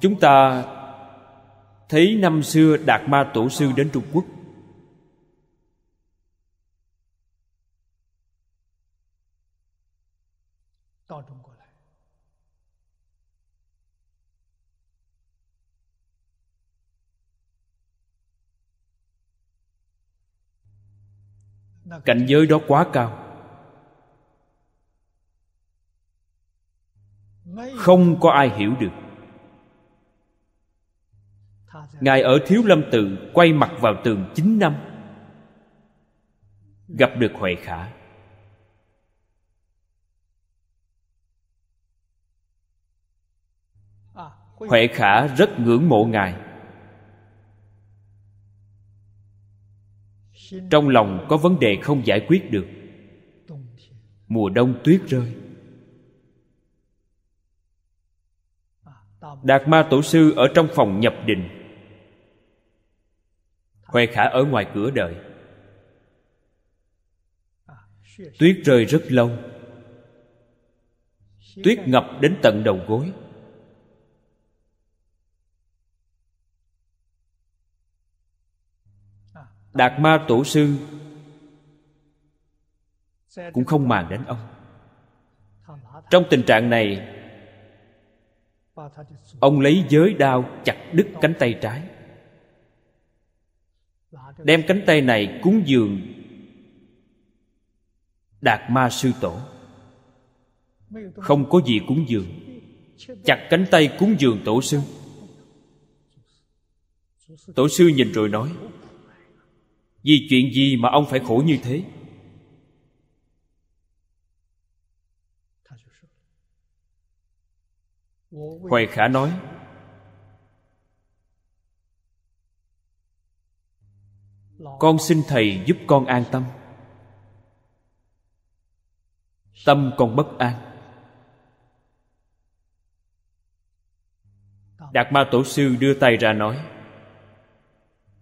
chúng ta thấy năm xưa đạt ma tổ sư đến trung quốc cảnh giới đó quá cao không có ai hiểu được ngài ở thiếu lâm tự quay mặt vào tường chín năm gặp được huệ khả huệ khả rất ngưỡng mộ ngài trong lòng có vấn đề không giải quyết được mùa đông tuyết rơi đạt ma tổ sư ở trong phòng nhập định Huệ Khả ở ngoài cửa đợi Tuyết rơi rất lâu Tuyết ngập đến tận đầu gối Đạt Ma Tổ Sư Cũng không màng đến ông Trong tình trạng này Ông lấy giới đao chặt đứt cánh tay trái đem cánh tay này cúng dường đạt ma sư tổ không có gì cúng dường chặt cánh tay cúng dường tổ sư tổ sư nhìn rồi nói vì chuyện gì mà ông phải khổ như thế hoài khả nói con xin thầy giúp con an tâm tâm con bất an đạt ma tổ sư đưa tay ra nói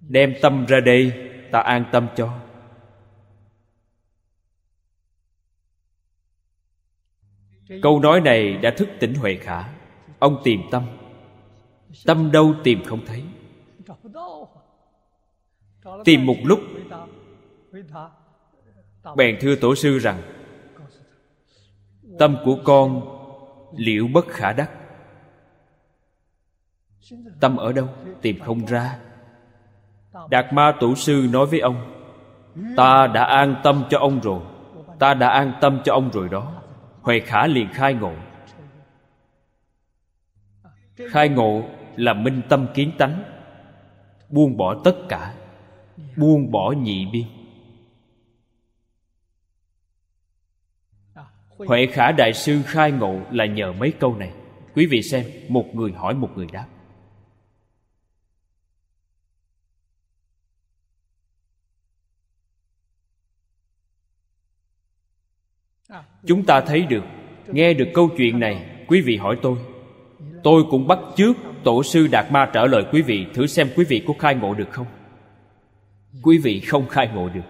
đem tâm ra đây ta an tâm cho câu nói này đã thức tỉnh huệ khả ông tìm tâm tâm đâu tìm không thấy tìm một lúc bèn thưa tổ sư rằng tâm của con liệu bất khả đắc tâm ở đâu tìm không ra đạt ma tổ sư nói với ông ta đã an tâm cho ông rồi ta đã an tâm cho ông rồi đó huệ khả liền khai ngộ khai ngộ là minh tâm kiến tánh buông bỏ tất cả buông bỏ nhị biên à, huệ khả đại sư khai ngộ là nhờ mấy câu này quý vị xem một người hỏi một người đáp à, chúng ta thấy được nghe được câu chuyện này quý vị hỏi tôi tôi cũng bắt chước tổ sư đạt ma trả lời quý vị thử xem quý vị có khai ngộ được không quý vị không khai ngộ được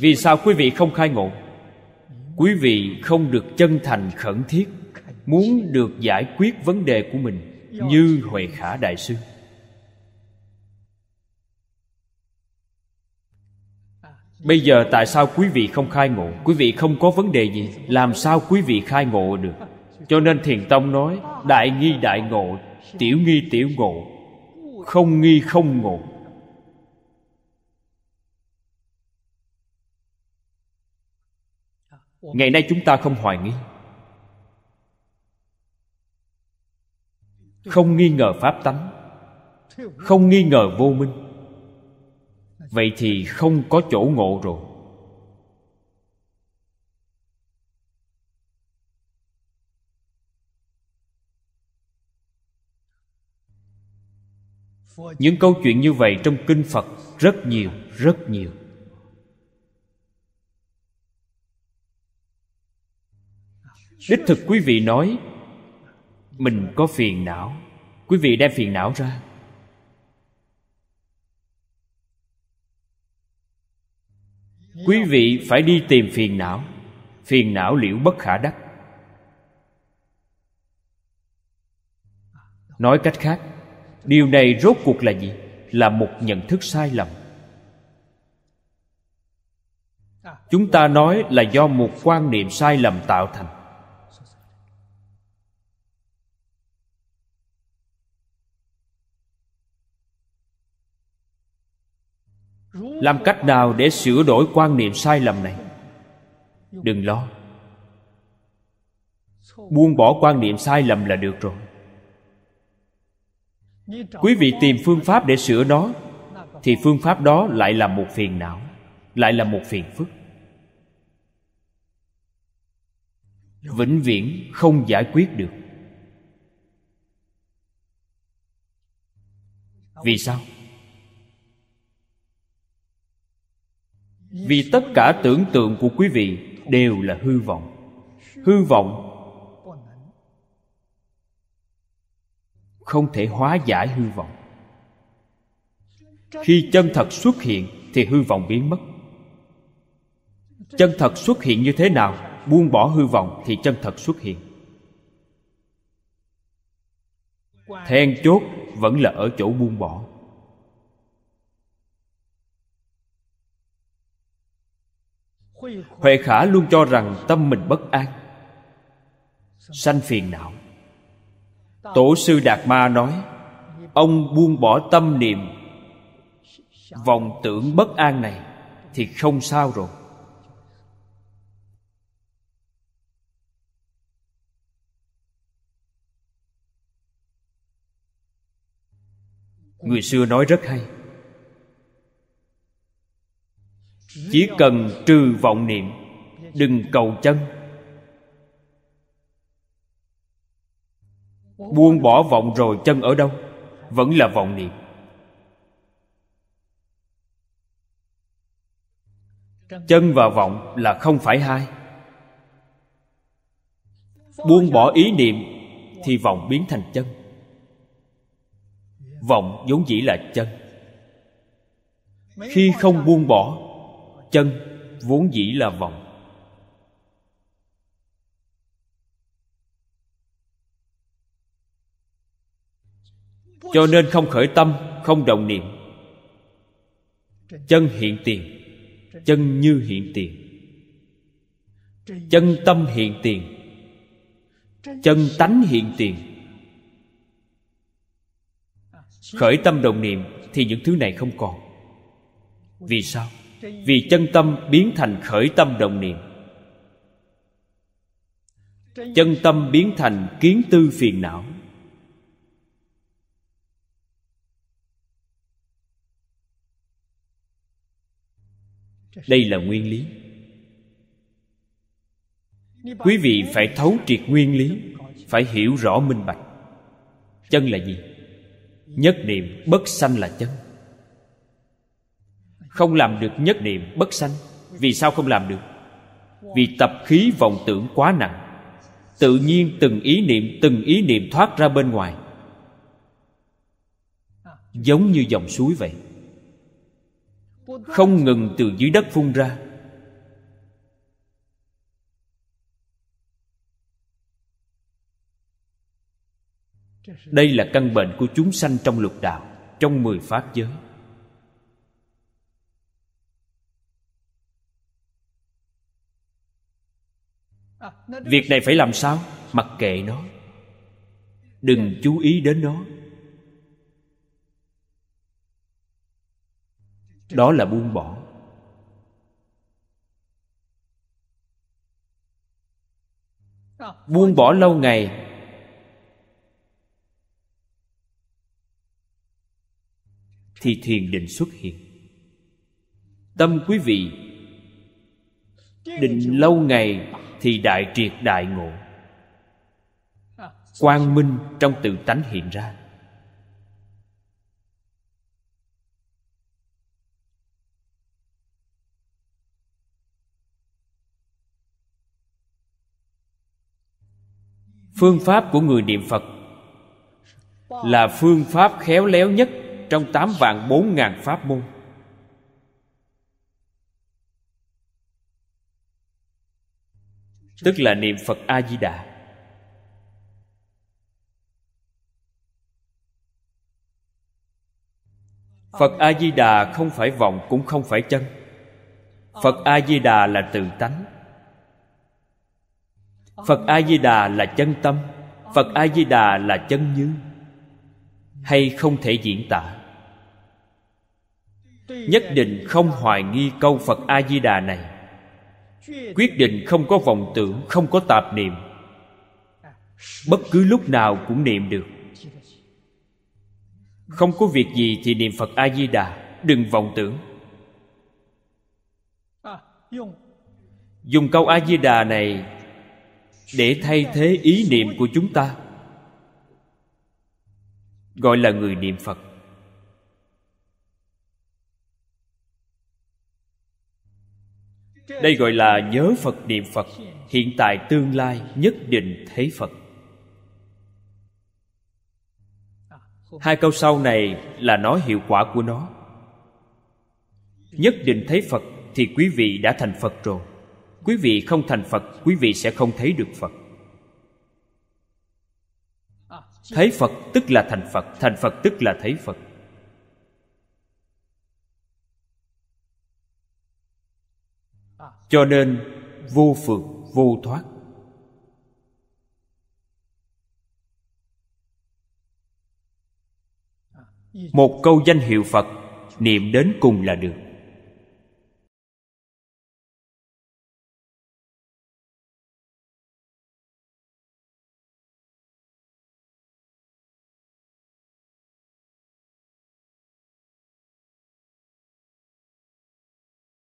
vì sao quý vị không khai ngộ quý vị không được chân thành khẩn thiết muốn được giải quyết vấn đề của mình như huệ khả đại sư bây giờ tại sao quý vị không khai ngộ quý vị không có vấn đề gì làm sao quý vị khai ngộ được cho nên thiền tông nói đại nghi đại ngộ tiểu nghi tiểu ngộ không nghi không ngộ ngày nay chúng ta không hoài nghi không nghi ngờ pháp tánh không nghi ngờ vô minh vậy thì không có chỗ ngộ rồi những câu chuyện như vậy trong kinh phật rất nhiều rất nhiều đích thực quý vị nói mình có phiền não quý vị đem phiền não ra quý vị phải đi tìm phiền não phiền não liễu bất khả đắc nói cách khác điều này rốt cuộc là gì là một nhận thức sai lầm chúng ta nói là do một quan niệm sai lầm tạo thành làm cách nào để sửa đổi quan niệm sai lầm này đừng lo buông bỏ quan niệm sai lầm là được rồi quý vị tìm phương pháp để sửa nó thì phương pháp đó lại là một phiền não lại là một phiền phức vĩnh viễn không giải quyết được vì sao vì tất cả tưởng tượng của quý vị đều là hư vọng hư vọng không thể hóa giải hư vọng khi chân thật xuất hiện thì hư vọng biến mất chân thật xuất hiện như thế nào buông bỏ hư vọng thì chân thật xuất hiện then chốt vẫn là ở chỗ buông bỏ huệ khả luôn cho rằng tâm mình bất an sanh phiền não tổ sư đạt ma nói ông buông bỏ tâm niệm vọng tưởng bất an này thì không sao rồi người xưa nói rất hay chỉ cần trừ vọng niệm đừng cầu chân buông bỏ vọng rồi chân ở đâu vẫn là vọng niệm chân và vọng là không phải hai buông bỏ ý niệm thì vọng biến thành chân vọng vốn dĩ là chân khi không buông bỏ chân vốn dĩ là vọng cho nên không khởi tâm không đồng niệm chân hiện tiền chân như hiện tiền chân tâm hiện tiền chân tánh hiện tiền khởi tâm đồng niệm thì những thứ này không còn vì sao vì chân tâm biến thành khởi tâm động niệm chân tâm biến thành kiến tư phiền não đây là nguyên lý quý vị phải thấu triệt nguyên lý phải hiểu rõ minh bạch chân là gì nhất niệm bất sanh là chân không làm được nhất niệm bất sanh vì sao không làm được vì tập khí vọng tưởng quá nặng tự nhiên từng ý niệm từng ý niệm thoát ra bên ngoài giống như dòng suối vậy không ngừng từ dưới đất phun ra đây là căn bệnh của chúng sanh trong lục đạo trong mười pháp giới việc này phải làm sao mặc kệ nó đừng chú ý đến nó đó là buông bỏ buông bỏ lâu ngày thì thiền định xuất hiện tâm quý vị định lâu ngày thì đại triệt đại ngộ quang minh trong tự tánh hiện ra phương pháp của người niệm phật là phương pháp khéo léo nhất trong tám vạn bốn ngàn pháp môn tức là niệm phật a di đà phật a di đà không phải vọng cũng không phải chân phật a di đà là tự tánh phật a di đà là chân tâm phật a di đà là chân như hay không thể diễn tả nhất định không hoài nghi câu phật a di đà này quyết định không có vọng tưởng không có tạp niệm bất cứ lúc nào cũng niệm được không có việc gì thì niệm phật a di đà đừng vọng tưởng dùng câu a di đà này để thay thế ý niệm của chúng ta gọi là người niệm phật đây gọi là nhớ phật niệm phật hiện tại tương lai nhất định thấy phật hai câu sau này là nói hiệu quả của nó nhất định thấy phật thì quý vị đã thành phật rồi quý vị không thành phật quý vị sẽ không thấy được phật thấy phật tức là thành phật thành phật tức là thấy phật cho nên vô phượng vô thoát một câu danh hiệu phật niệm đến cùng là được